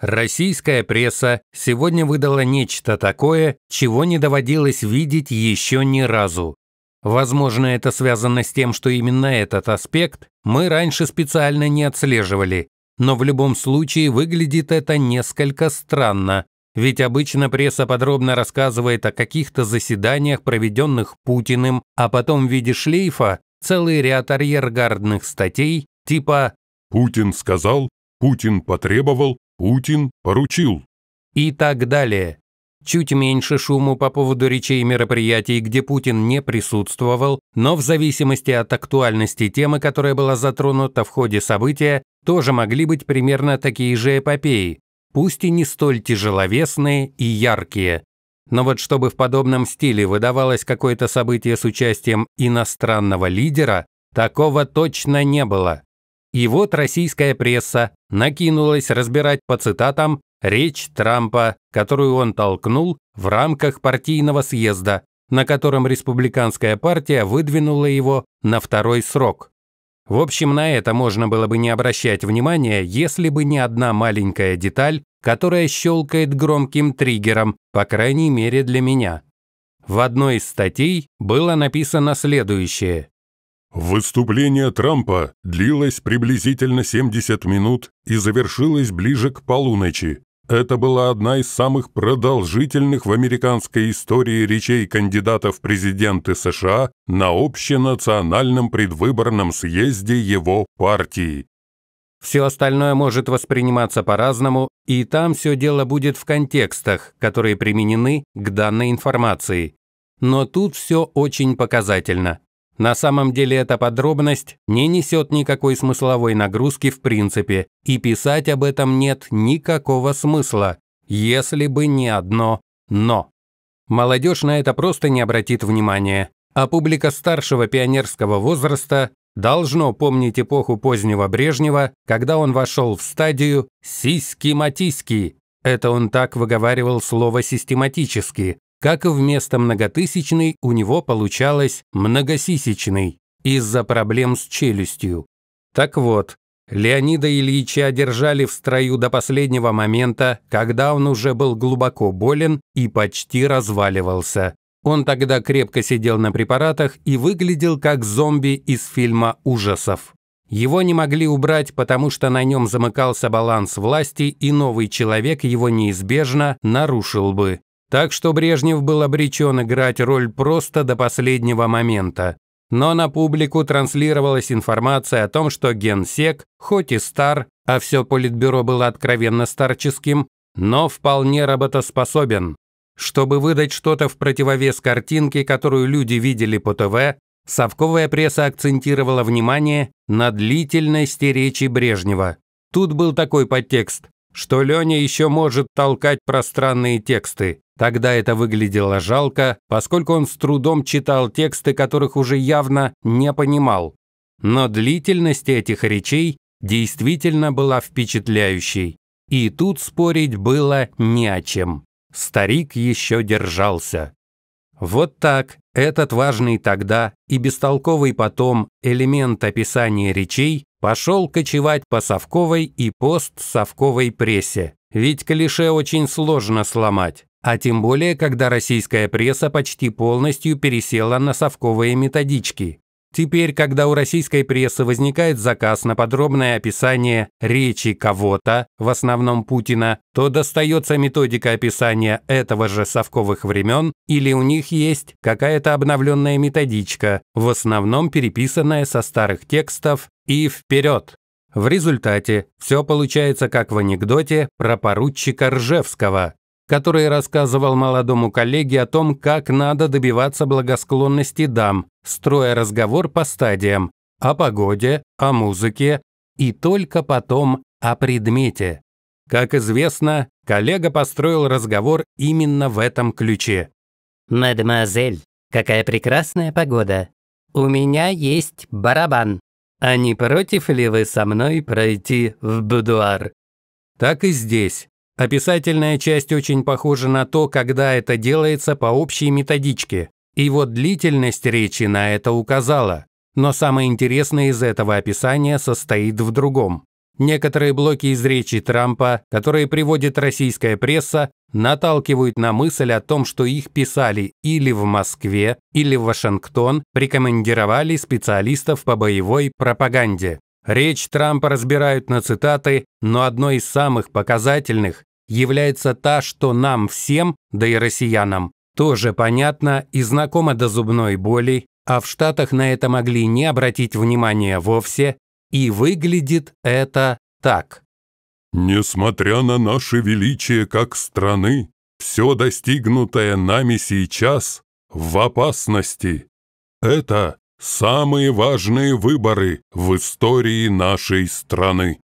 Российская пресса сегодня выдала нечто такое, чего не доводилось видеть еще ни разу. Возможно, это связано с тем, что именно этот аспект мы раньше специально не отслеживали, но в любом случае выглядит это несколько странно, ведь обычно пресса подробно рассказывает о каких-то заседаниях, проведенных Путиным, а потом в виде шлейфа целый ряд арьергардных статей типа «Путин сказал», «Путин потребовал», Путин поручил. И так далее. Чуть меньше шуму по поводу речей и мероприятий, где Путин не присутствовал, но в зависимости от актуальности темы, которая была затронута в ходе события, тоже могли быть примерно такие же эпопеи, пусть и не столь тяжеловесные и яркие. Но вот чтобы в подобном стиле выдавалось какое-то событие с участием иностранного лидера, такого точно не было. И вот российская пресса накинулась разбирать по цитатам речь Трампа, которую он толкнул в рамках партийного съезда, на котором республиканская партия выдвинула его на второй срок. В общем, на это можно было бы не обращать внимания, если бы не одна маленькая деталь, которая щелкает громким триггером, по крайней мере для меня. В одной из статей было написано следующее. Выступление Трампа длилось приблизительно 70 минут и завершилось ближе к полуночи. Это была одна из самых продолжительных в американской истории речей кандидата в президенты США на общенациональном предвыборном съезде его партии. Все остальное может восприниматься по-разному, и там все дело будет в контекстах, которые применены к данной информации. Но тут все очень показательно – на самом деле эта подробность не несет никакой смысловой нагрузки в принципе, и писать об этом нет никакого смысла, если бы не одно «но». Молодежь на это просто не обратит внимания, а публика старшего пионерского возраста должно помнить эпоху позднего Брежнева, когда он вошел в стадию «сиськи-матиськи». Это он так выговаривал слово «систематически», как и вместо многотысячной у него получалось многосисечный из-за проблем с челюстью. Так вот, Леонида Ильича держали в строю до последнего момента, когда он уже был глубоко болен и почти разваливался. Он тогда крепко сидел на препаратах и выглядел как зомби из фильма ужасов. Его не могли убрать, потому что на нем замыкался баланс власти, и новый человек его неизбежно нарушил бы. Так что Брежнев был обречен играть роль просто до последнего момента. Но на публику транслировалась информация о том, что генсек, хоть и стар, а все политбюро было откровенно старческим, но вполне работоспособен. Чтобы выдать что-то в противовес картинке, которую люди видели по ТВ, совковая пресса акцентировала внимание на длительности речи Брежнева. Тут был такой подтекст что Леня еще может толкать пространные тексты. Тогда это выглядело жалко, поскольку он с трудом читал тексты, которых уже явно не понимал. Но длительность этих речей действительно была впечатляющей. И тут спорить было не о чем. Старик еще держался. Вот так этот важный тогда и бестолковый потом элемент описания речей пошел кочевать по совковой и постсовковой прессе. Ведь клише очень сложно сломать, а тем более, когда российская пресса почти полностью пересела на совковые методички. Теперь, когда у российской прессы возникает заказ на подробное описание речи кого-то, в основном Путина, то достается методика описания этого же совковых времен или у них есть какая-то обновленная методичка, в основном переписанная со старых текстов и вперед. В результате все получается как в анекдоте про поручика Ржевского, который рассказывал молодому коллеге о том, как надо добиваться благосклонности дам, строя разговор по стадиям, о погоде, о музыке и только потом о предмете. Как известно, коллега построил разговор именно в этом ключе. «Мадемуазель, какая прекрасная погода. У меня есть барабан. А не против ли вы со мной пройти в будуар?» Так и здесь. Описательная часть очень похожа на то, когда это делается по общей методичке. И вот длительность речи на это указала. Но самое интересное из этого описания состоит в другом. Некоторые блоки из речи Трампа, которые приводит российская пресса, наталкивают на мысль о том, что их писали или в Москве, или в Вашингтон, прикомандировали специалистов по боевой пропаганде. Речь Трампа разбирают на цитаты, но одной из самых показательных является та, что нам всем, да и россиянам, тоже понятно и знакомо до зубной боли, а в Штатах на это могли не обратить внимания вовсе, и выглядит это так. «Несмотря на наше величие как страны, все достигнутое нами сейчас в опасности. Это Самые важные выборы в истории нашей страны.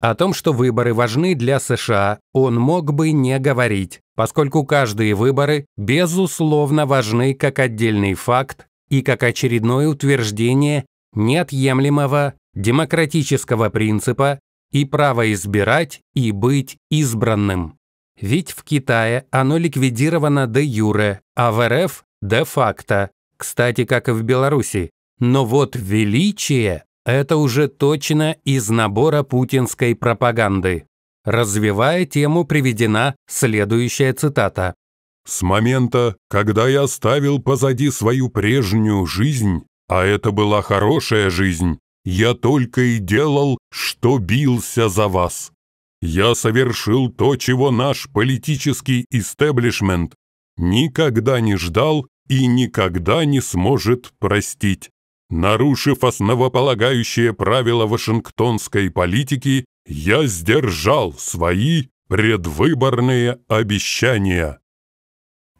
О том, что выборы важны для США, он мог бы не говорить, поскольку каждые выборы безусловно важны как отдельный факт и как очередное утверждение неотъемлемого демократического принципа и права избирать и быть избранным. Ведь в Китае оно ликвидировано де юре, а в РФ де-факто, кстати, как и в Беларуси. Но вот величие – это уже точно из набора путинской пропаганды. Развивая тему, приведена следующая цитата. «С момента, когда я оставил позади свою прежнюю жизнь, а это была хорошая жизнь, я только и делал, что бился за вас. Я совершил то, чего наш политический истеблишмент никогда не ждал и никогда не сможет простить. Нарушив основополагающее правило вашингтонской политики, я сдержал свои предвыборные обещания.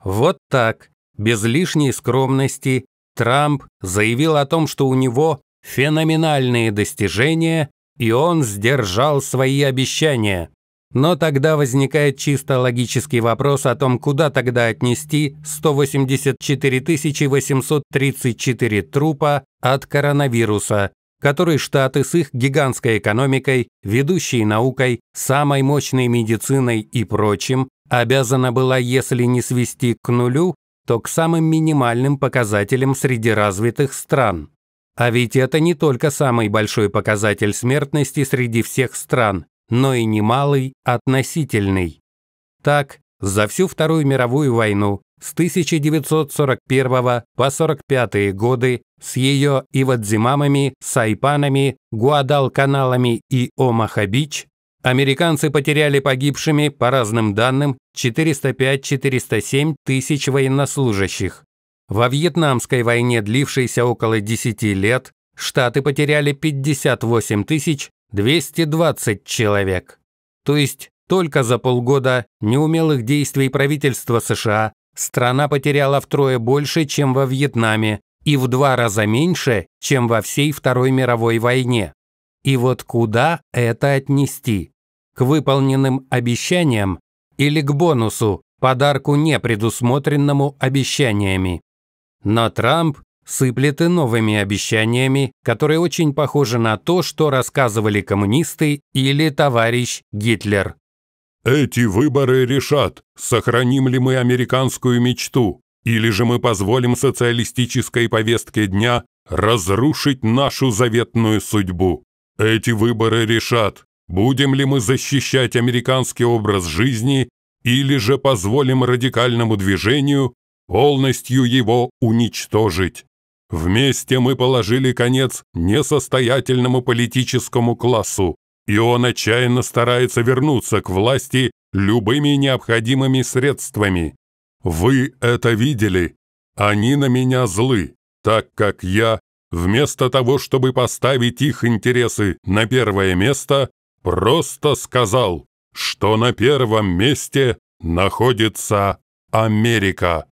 Вот так, без лишней скромности, Трамп заявил о том, что у него феноменальные достижения, и он сдержал свои обещания. Но тогда возникает чисто логический вопрос о том, куда тогда отнести 184 834 трупа от коронавируса, который Штаты с их гигантской экономикой, ведущей наукой, самой мощной медициной и прочим, обязана была, если не свести к нулю, то к самым минимальным показателям среди развитых стран. А ведь это не только самый большой показатель смертности среди всех стран, но и немалый относительный. Так, за всю Вторую мировую войну с 1941 по 1945 годы с ее Ивадзимамами, Сайпанами, Гуадалканалами и Омахабич американцы потеряли погибшими, по разным данным, 405-407 тысяч военнослужащих. Во Вьетнамской войне, длившейся около 10 лет, Штаты потеряли 58 тысяч. 220 человек. То есть только за полгода неумелых действий правительства США страна потеряла втрое больше, чем во Вьетнаме, и в два раза меньше, чем во всей Второй мировой войне. И вот куда это отнести? К выполненным обещаниям или к бонусу, подарку не предусмотренному обещаниями? Но Трамп сыплеты новыми обещаниями, которые очень похожи на то, что рассказывали коммунисты или товарищ Гитлер. «Эти выборы решат, сохраним ли мы американскую мечту, или же мы позволим социалистической повестке дня разрушить нашу заветную судьбу. Эти выборы решат, будем ли мы защищать американский образ жизни или же позволим радикальному движению полностью его уничтожить. Вместе мы положили конец несостоятельному политическому классу, и он отчаянно старается вернуться к власти любыми необходимыми средствами. Вы это видели? Они на меня злы, так как я, вместо того, чтобы поставить их интересы на первое место, просто сказал, что на первом месте находится Америка.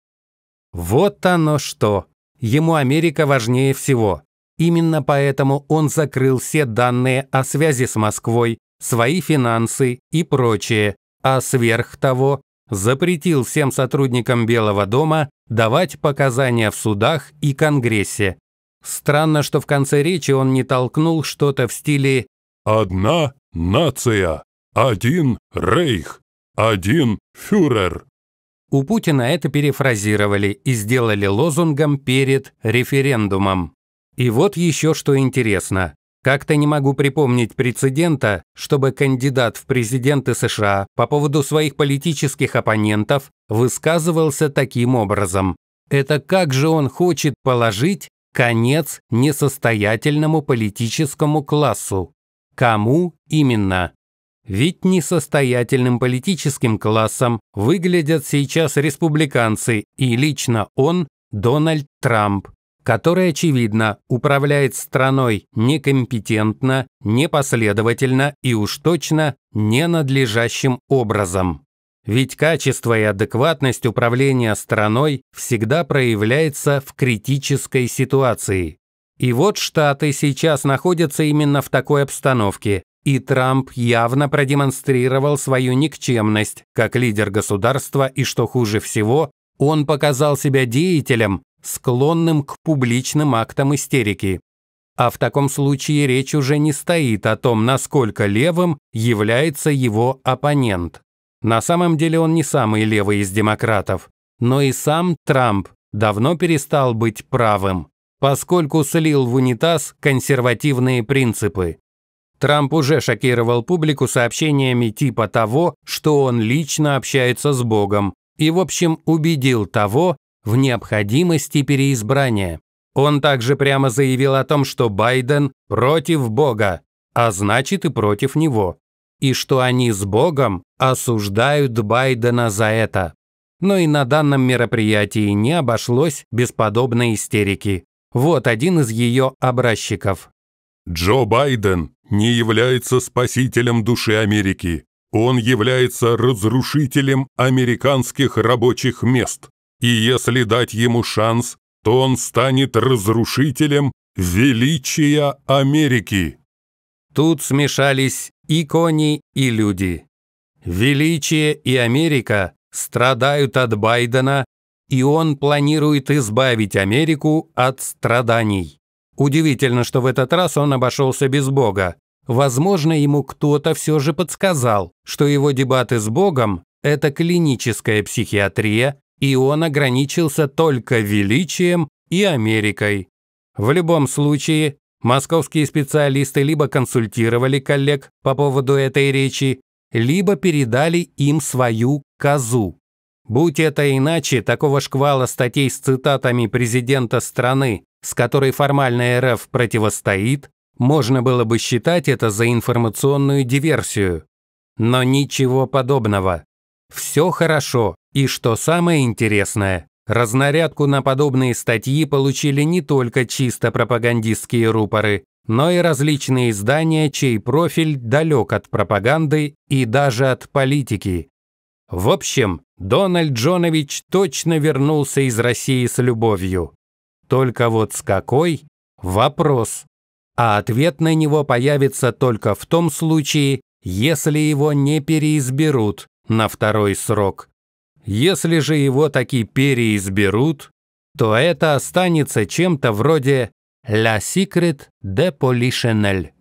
Вот оно что. Ему Америка важнее всего. Именно поэтому он закрыл все данные о связи с Москвой, свои финансы и прочее, а сверх того запретил всем сотрудникам Белого дома давать показания в судах и Конгрессе. Странно, что в конце речи он не толкнул что-то в стиле «Одна нация, один рейх, один фюрер». У Путина это перефразировали и сделали лозунгом перед референдумом. И вот еще что интересно. Как-то не могу припомнить прецедента, чтобы кандидат в президенты США по поводу своих политических оппонентов высказывался таким образом. Это как же он хочет положить конец несостоятельному политическому классу? Кому именно? Ведь несостоятельным политическим классом выглядят сейчас республиканцы и лично он, Дональд Трамп, который, очевидно, управляет страной некомпетентно, непоследовательно и уж точно ненадлежащим образом. Ведь качество и адекватность управления страной всегда проявляется в критической ситуации. И вот Штаты сейчас находятся именно в такой обстановке, и Трамп явно продемонстрировал свою никчемность как лидер государства и, что хуже всего, он показал себя деятелем, склонным к публичным актам истерики. А в таком случае речь уже не стоит о том, насколько левым является его оппонент. На самом деле он не самый левый из демократов. Но и сам Трамп давно перестал быть правым, поскольку слил в унитаз консервативные принципы. Трамп уже шокировал публику сообщениями типа того, что он лично общается с Богом, и, в общем, убедил того в необходимости переизбрания. Он также прямо заявил о том, что Байден против Бога, а значит и против него, и что они с Богом осуждают Байдена за это. Но и на данном мероприятии не обошлось без подобной истерики. Вот один из ее образчиков. Джо Байден не является спасителем души Америки. Он является разрушителем американских рабочих мест. И если дать ему шанс, то он станет разрушителем величия Америки. Тут смешались и кони, и люди. Величие и Америка страдают от Байдена, и он планирует избавить Америку от страданий. Удивительно, что в этот раз он обошелся без Бога. Возможно, ему кто-то все же подсказал, что его дебаты с Богом – это клиническая психиатрия, и он ограничился только величием и Америкой. В любом случае, московские специалисты либо консультировали коллег по поводу этой речи, либо передали им свою козу. Будь это иначе, такого шквала статей с цитатами президента страны, с которой формально РФ противостоит, можно было бы считать это за информационную диверсию. Но ничего подобного. Все хорошо, и что самое интересное, разнарядку на подобные статьи получили не только чисто пропагандистские рупоры, но и различные издания, чей профиль далек от пропаганды и даже от политики. В общем, Дональд Джонович точно вернулся из России с любовью. Только вот с какой – вопрос. А ответ на него появится только в том случае, если его не переизберут на второй срок. Если же его таки переизберут, то это останется чем-то вроде «La Secret de Polichinelle».